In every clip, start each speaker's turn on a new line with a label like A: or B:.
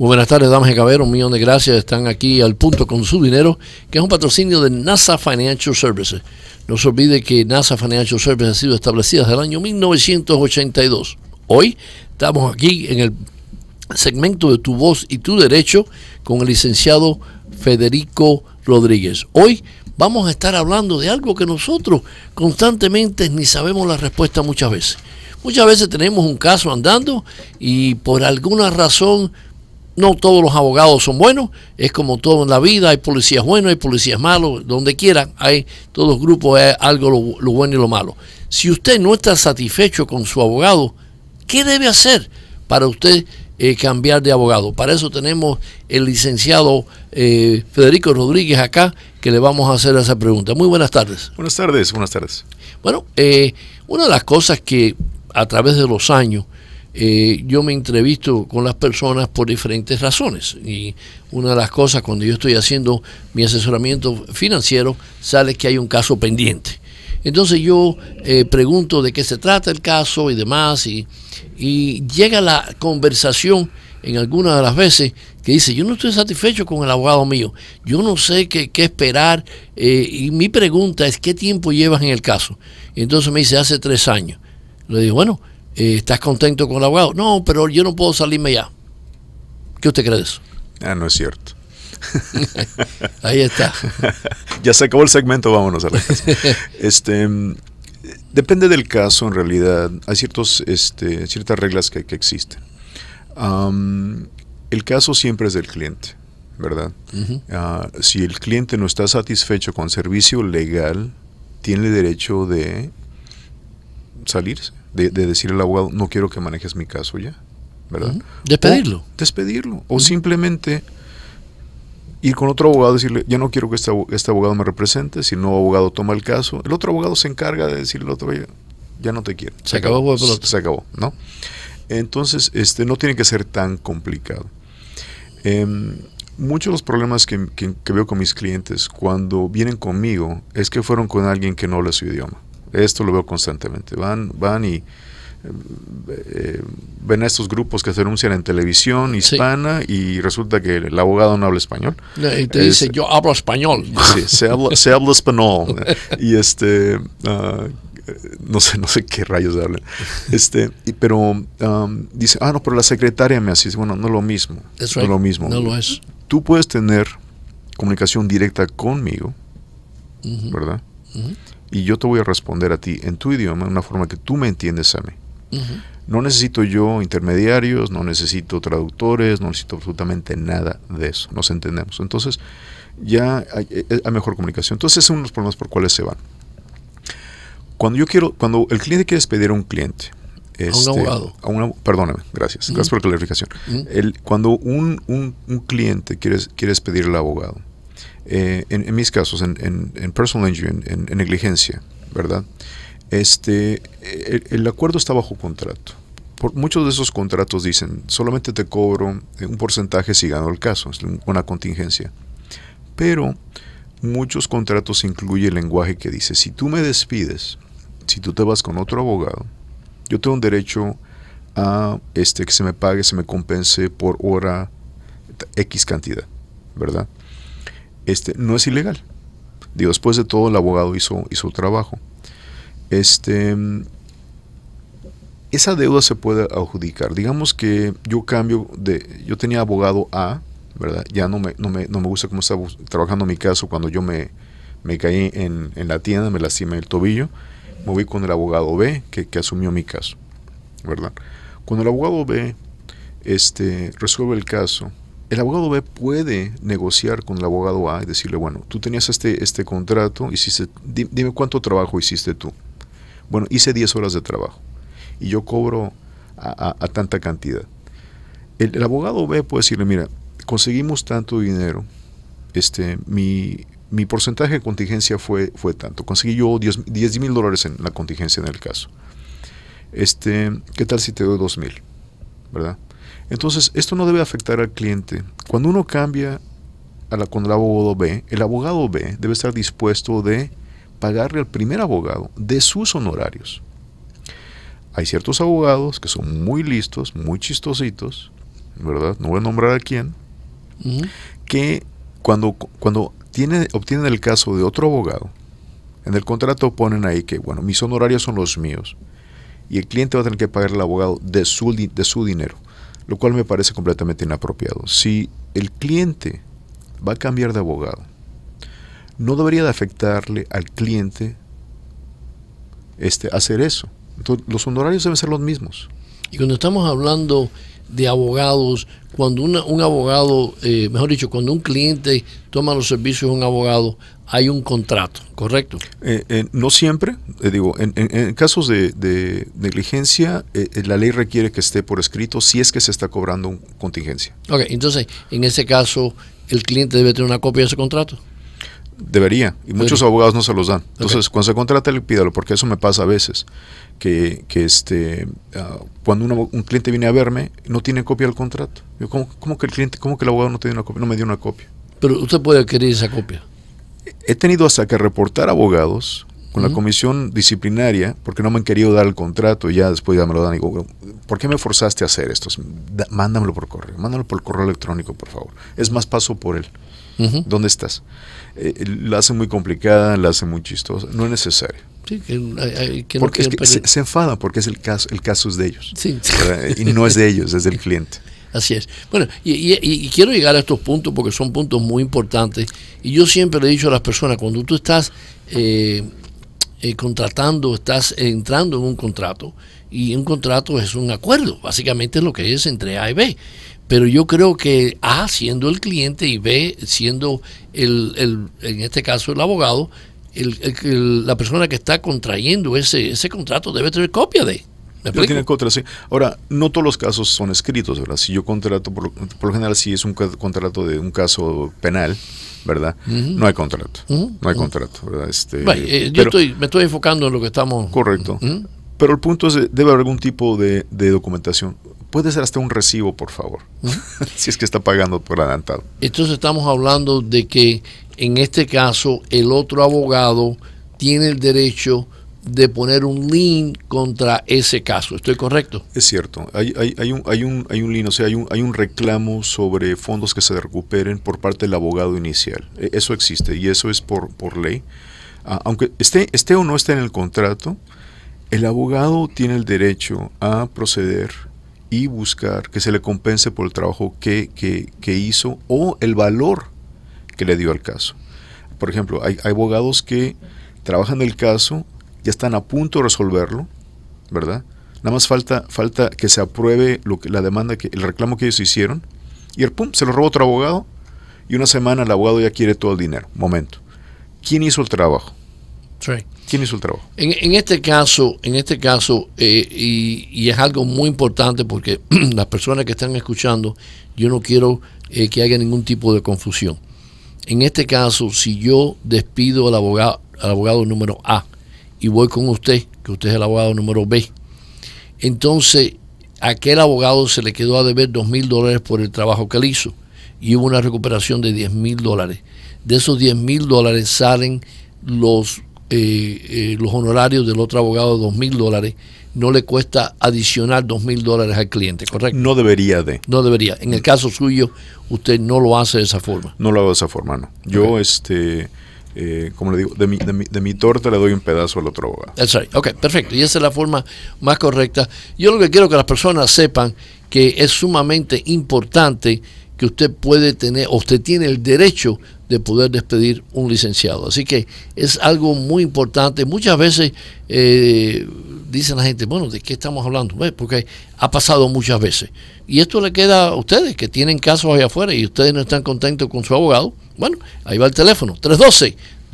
A: Muy buenas tardes, damas y caballeros. Un millón de gracias. Están aquí al punto con su dinero, que es un patrocinio de NASA Financial Services. No se olvide que NASA Financial Services ha sido establecida desde el año 1982. Hoy estamos aquí en el segmento de Tu Voz y Tu Derecho con el licenciado Federico Rodríguez. Hoy vamos a estar hablando de algo que nosotros constantemente ni sabemos la respuesta muchas veces. Muchas veces tenemos un caso andando y por alguna razón no todos los abogados son buenos, es como todo en la vida, hay policías buenos, hay policías malos, donde quiera, hay todos los grupos, hay algo lo, bueno y lo malo. Si usted no está satisfecho con su abogado, ¿qué debe hacer para usted eh, cambiar de abogado. Para eso tenemos el licenciado eh, Federico Rodríguez acá, que le vamos a hacer esa pregunta. Muy buenas tardes. Buenas tardes, buenas tardes. Bueno, eh, una de las cosas que a través de los años eh, yo me entrevisto con las personas por diferentes razones. Y una de las cosas, cuando yo estoy haciendo mi asesoramiento financiero, sale que hay un caso pendiente. Entonces yo eh, pregunto de qué se trata el caso y demás, y, llega la conversación en algunas de las veces que dice, yo no estoy satisfecho con el abogado mío, yo no sé qué, esperar, eh, y mi pregunta es, ¿qué tiempo llevas en el caso? Entonces me dice, hace tres años. Le digo, bueno, eh, ¿estás contento con el abogado? No, pero yo no puedo salirme ya. ¿Qué usted cree de eso?
B: Ah, no es cierto. Ahí está. ya se acabó el segmento, vámonos a la casa. Este, mm, depende del caso, en realidad. Hay ciertos, este, ciertas reglas que, existen. el caso siempre es del cliente, ¿verdad? Ah, si el cliente no está satisfecho con servicio legal, tiene derecho de salirse de, decirle al abogado, no quiero que manejes mi caso ya, ¿verdad? Despedirlo. O despedirlo. O simplemente ir con otro abogado y decirle, ya no quiero que este, este abogado me represente, si el nuevo abogado toma el caso, el otro abogado se encarga de decirle al otro, ya no te quiero. Se, acabó, se, acabó, ¿no? Entonces, este, no tiene que ser tan complicado. Em, muchos de los problemas que, que veo con mis clientes cuando vienen conmigo es que fueron con alguien que no habla su idioma. Esto lo veo constantemente. Van, van y eh, ven a estos grupos que se anuncian en televisión hispana y resulta que el abogado no habla español.
A: Y te dice,
B: yo hablo español. Sí, se habla, español. y este, ah, no sé, no sé qué rayos hablan. Este, pero dice, ah, no, pero la secretaria me asiste. Bueno, no lo mismo. No lo mismo. No lo es. Tú puedes tener comunicación directa conmigo, ¿verdad? y yo te voy a responder a ti en tu idioma, en una forma que tú me entiendes a mí. No necesito yo intermediarios, no necesito traductores, no necesito absolutamente nada de eso. Nos entendemos. Entonces, ya hay, eh, mejor comunicación. Entonces, son los problemas por cuales se van. Cuando yo quiero, cuando el cliente quiere despedir a un cliente, este, a un este, abogado. perdóname, gracias. Gracias por la clarificación. el, cuando un, cliente quiere, quiere despedir al abogado, eh, en, mis casos, en, personal injury, en, negligencia, ¿verdad? Este, eh, el, acuerdo está bajo contrato. Por, muchos de esos contratos dicen, solamente te cobro eh, un porcentaje si gano el caso, es una contingencia. Pero muchos contratos incluye el lenguaje que dice, si tú me despides, si tú te vas con otro abogado, yo tengo un derecho a este, que se me pague, se me compense por hora X cantidad, ¿verdad? este, no es ilegal. Digo, después de todo el abogado hizo, su trabajo. Este, esa deuda se puede adjudicar. Digamos que yo cambio de, yo tenía abogado A, ¿verdad? Ya no me, no me, gusta cómo está trabajando mi caso cuando yo me, me caí en, la tienda, me lastimé el tobillo, me voy con el abogado B que, asumió mi caso, ¿verdad? Cuando el abogado B este, resuelve el caso, el abogado B puede negociar con el abogado A y decirle, bueno, tú tenías este, este contrato, dime cuánto trabajo hiciste tú. Bueno, hice 10 horas de trabajo y yo cobro a, tanta cantidad. El, abogado B puede decirle, mira, conseguimos tanto dinero, este, mi, porcentaje de contingencia fue, fue tanto, conseguí yo 10 mil dólares en la contingencia en el caso. Este, ¿Qué tal si te doy 2 mil? ¿Verdad? Entonces, esto no debe afectar al cliente. Cuando uno cambia a la, con el abogado B, el abogado B debe estar dispuesto de pagarle al primer abogado de sus honorarios. Hay ciertos abogados que son muy listos, muy chistositos, ¿verdad? No voy a nombrar a quién, que cuando, cuando tiene, obtienen el caso de otro abogado, en el contrato ponen ahí que, bueno, mis honorarios son los míos y el cliente va a tener que pagar al abogado de de su dinero lo cual me parece completamente inapropiado. Si el cliente va a cambiar de abogado, no debería de afectarle al cliente este, hacer eso. Entonces, los honorarios deben ser los mismos. Y cuando estamos hablando
A: de abogados, cuando un abogado, eh, mejor dicho, cuando un cliente toma los servicios de un abogado, hay un contrato, ¿correcto? Eh, eh, no siempre,
B: eh, digo, en, casos de, negligencia, la ley requiere que esté por escrito si es que se está cobrando un contingencia.
A: Ok, entonces, en ese caso, ¿el cliente debe tener una copia
B: de ese contrato? Debería, y muchos abogados no se los dan. Entonces, cuando se contrata, el pídalo, porque eso me pasa a veces, que, que este, ah, cuando un cliente viene a verme, no tiene copia del contrato. Yo, ¿cómo, ¿cómo, que el cliente, cómo que el abogado no, tiene una copia, no me dio una copia? Pero usted puede adquirir esa copia he tenido hasta que reportar abogados con la comisión disciplinaria porque no me han querido dar el contrato y ya después ya me lo dan y digo, ¿por qué me forzaste a hacer esto? mándamelo por correo, mándamelo por correo electrónico, por favor. Es más, paso por él. ¿Dónde estás? Lo eh, eh, la hace muy complicada, la hace muy chistosa, no es necesario.
A: porque se,
B: enfadan porque es el caso, el caso es de ellos sí. y no es de ellos, es del cliente.
A: Así es. Bueno, y, quiero llegar a estos puntos porque son puntos muy importantes. Y yo siempre le he dicho a las personas, cuando tú estás eh, eh, contratando, estás entrando en un contrato, y un contrato es un acuerdo, básicamente es lo que es entre A y B. Pero yo creo que A siendo el cliente y B siendo, el, en este caso, el abogado, la persona que está contrayendo ese, ese contrato debe tener copia de
B: tiene contra, Ahora, no todos los casos son escritos, ¿verdad? Si yo contrato, por, lo general, si es un contrato de un caso penal, ¿verdad? No hay contrato. No hay contrato, ¿verdad? Este, eh, yo estoy,
A: me estoy enfocando en lo que
B: estamos. Correcto. Pero el punto es, eh, debe haber algún tipo de, de documentación. Puede ser hasta un recibo, por favor, si es que está pagando por adelantado.
A: Entonces estamos hablando de que en este caso el otro abogado tiene el derecho de
B: poner un lien contra ese caso. ¿Estoy correcto? Es cierto. Hay, un, hay, un, hay un lien, o sea, hay un, hay un reclamo sobre fondos que se recuperen por parte del abogado inicial. E, eso existe y eso es por, por ley. Ah, aunque esté, esté o no esté en el contrato, el abogado tiene el derecho a proceder y buscar que se le compense por el trabajo que, hizo o el valor que le dio al caso. Por ejemplo, hay, hay abogados que trabajan el caso ya están a punto de resolverlo, ¿verdad? Nada más falta, falta que se apruebe la demanda, que, el reclamo que ellos hicieron, y el pum, se lo roba otro abogado, y una semana el abogado ya quiere todo el dinero. Momento. ¿Quién hizo el trabajo? Sí. ¿Quién hizo el trabajo?
A: En, este caso, en este caso eh, y, es algo muy importante porque las personas que están escuchando, yo no quiero eh, que haya ningún tipo de confusión. En este caso, si yo despido al abogado, al abogado número A, y voy con usted, que usted es el abogado número B. Entonces, aquel abogado se le quedó a deber dos mil dólares por el trabajo que él hizo y hubo una recuperación de diez mil dólares. De esos diez mil dólares salen los, eh, eh, los honorarios del otro abogado de mil dólares. No le cuesta adicionar dos mil dólares al cliente, ¿correcto? No
B: debería de.
A: No debería. En el caso suyo, usted no lo hace de esa forma.
B: No lo hago de esa forma, no. Yo, este eh, como le digo, de mi, torta le doy un pedazo al otro
A: abogado. perfecto. Y esa es la forma más correcta. Yo lo que quiero que las personas sepan que es sumamente importante que usted puede tener, o usted tiene el derecho de poder despedir un licenciado. Así que es algo muy importante. Muchas veces eh, dicen la gente, bueno, ¿de qué estamos hablando? porque ha pasado muchas veces. Y esto le queda a ustedes, que tienen casos allá afuera y ustedes no están contentos con su abogado, bueno, ahí va el teléfono,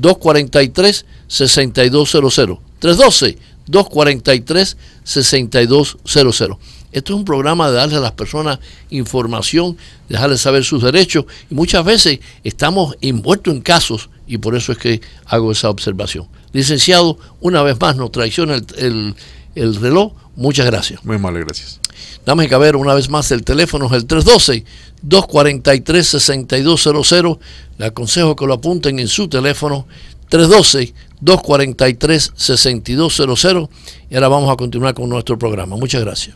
A: 312-243-6200. 312-243-6200. Esto es un programa de darle a las personas información, dejarles saber sus derechos y muchas veces estamos envueltos en casos y por eso es que hago esa observación. Licenciado, una vez más nos traiciona el, el, el reloj Muchas gracias. Muy mal, gracias. Dame que ver una vez más, el teléfono es el 312-243-6200. Le aconsejo que lo apunten en su teléfono 312-243-6200.
B: Y ahora vamos a continuar con nuestro programa. Muchas gracias.